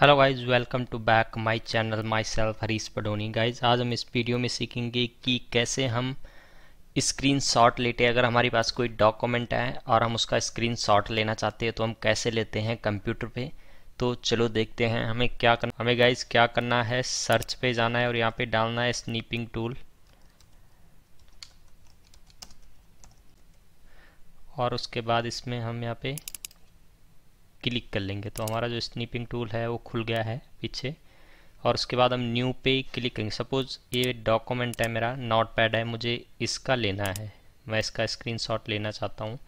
hello guys welcome to back my channel myself Harish Padoni guys आज हम इस video में सीखेंगे कि कैसे हम स्क्रीन शॉट लेते अगर हमारे पास कोई डॉक्यूमेंट है और हम उसका स्क्रीन शॉट लेना चाहते हैं तो हम कैसे लेते हैं कंप्यूटर पे तो चलो देखते हैं हमें क्या करना हमें गाइज क्या करना है सर्च पे जाना है और यहाँ पर डालना है स्नीपिंग टूल और उसके बाद इसमें हम यहाँ पर क्लिक कर लेंगे तो हमारा जो स्निपिंग टूल है वो खुल गया है पीछे और उसके बाद हम न्यू पे क्लिक करेंगे सपोज़ ये डॉक्यूमेंट है मेरा नोट पैड है मुझे इसका लेना है मैं इसका स्क्रीनशॉट लेना चाहता हूँ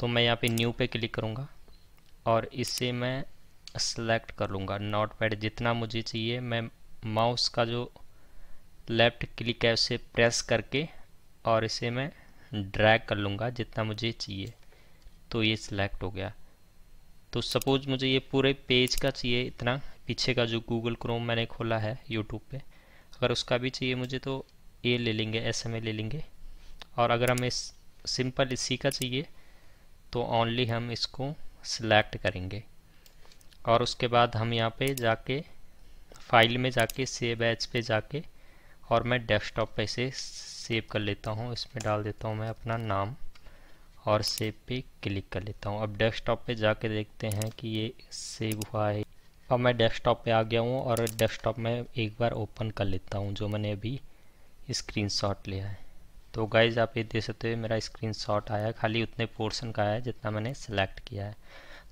तो मैं यहाँ पे न्यू पे क्लिक करूँगा और इससे मैं सेलेक्ट कर लूँगा नोट पैड जितना मुझे चाहिए मैं माउस का जो लेफ़्ट क्लिक है उसे प्रेस करके और इसे मैं ड्रैग कर लूँगा जितना मुझे चाहिए तो ये सिलेक्ट हो गया तो सपोज़ मुझे ये पूरे पेज का चाहिए इतना पीछे का जो गूगल क्रोम मैंने खोला है यूट्यूब पे अगर उसका भी चाहिए मुझे तो ए ले लेंगे एस एम ए ले लेंगे और अगर हमें इस, सिंपल इसी का चाहिए तो ओनली हम इसको सिलेक्ट करेंगे और उसके बाद हम यहाँ पे जाके फाइल में जाके सेव एज पे जाके और मैं डेस्कटॉप पे इसे सेव कर लेता हूँ इसमें डाल देता हूँ मैं अपना नाम और सेव पे क्लिक कर लेता हूँ अब डेस्कटॉप पे जाके देखते हैं कि ये सेव हुआ है अब मैं डेस्कटॉप पे आ गया हूँ और डेस्कटॉप में एक बार ओपन कर लेता हूँ जो मैंने अभी स्क्रीनशॉट लिया है तो गाइज आप ये देख सकते हो मेरा स्क्रीनशॉट आया खाली उतने पोर्शन का आया जितना मैंने सेलेक्ट किया है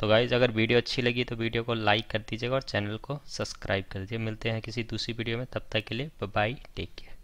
तो गाइज अगर वीडियो अच्छी लगी तो वीडियो को लाइक कर दीजिएगा और चैनल को सब्सक्राइब कर दीजिए मिलते हैं किसी दूसरी वीडियो में तब तक के लिए बाय टेक केयर